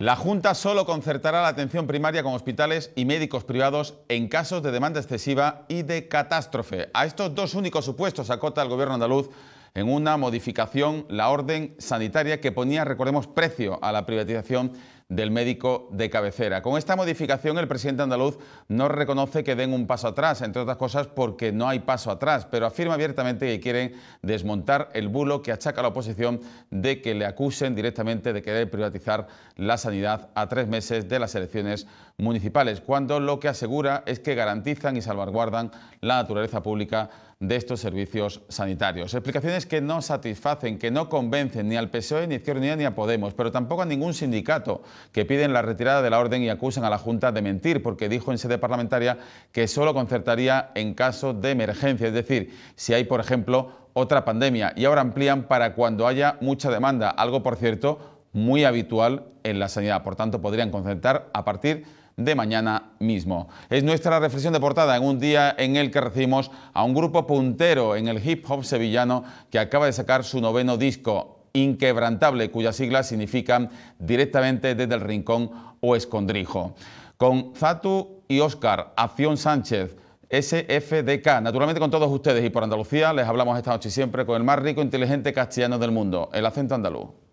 La Junta solo concertará la atención primaria con hospitales y médicos privados en casos de demanda excesiva y de catástrofe. A estos dos únicos supuestos acota el Gobierno andaluz en una modificación la orden sanitaria que ponía, recordemos, precio a la privatización del médico de cabecera. Con esta modificación, el presidente andaluz no reconoce que den un paso atrás, entre otras cosas porque no hay paso atrás, pero afirma abiertamente que quieren desmontar el bulo que achaca a la oposición de que le acusen directamente de querer privatizar la sanidad a tres meses de las elecciones municipales, cuando lo que asegura es que garantizan y salvaguardan la naturaleza pública de estos servicios sanitarios. Explicaciones que no satisfacen, que no convencen ni al PSOE, ni a Izquierda ni a Podemos, pero tampoco a ningún sindicato que piden la retirada de la orden y acusan a la Junta de mentir, porque dijo en sede parlamentaria que solo concertaría en caso de emergencia, es decir, si hay, por ejemplo, otra pandemia. Y ahora amplían para cuando haya mucha demanda, algo, por cierto, muy habitual en la sanidad. Por tanto, podrían concertar a partir de mañana mismo. Es nuestra reflexión de portada en un día en el que recibimos a un grupo puntero en el hip hop sevillano que acaba de sacar su noveno disco, inquebrantable, cuyas siglas significan directamente desde el rincón o escondrijo. Con Zatu y Óscar, Acción Sánchez, SFDK. Naturalmente con todos ustedes y por Andalucía les hablamos esta noche siempre con el más rico e inteligente castellano del mundo, el acento andaluz.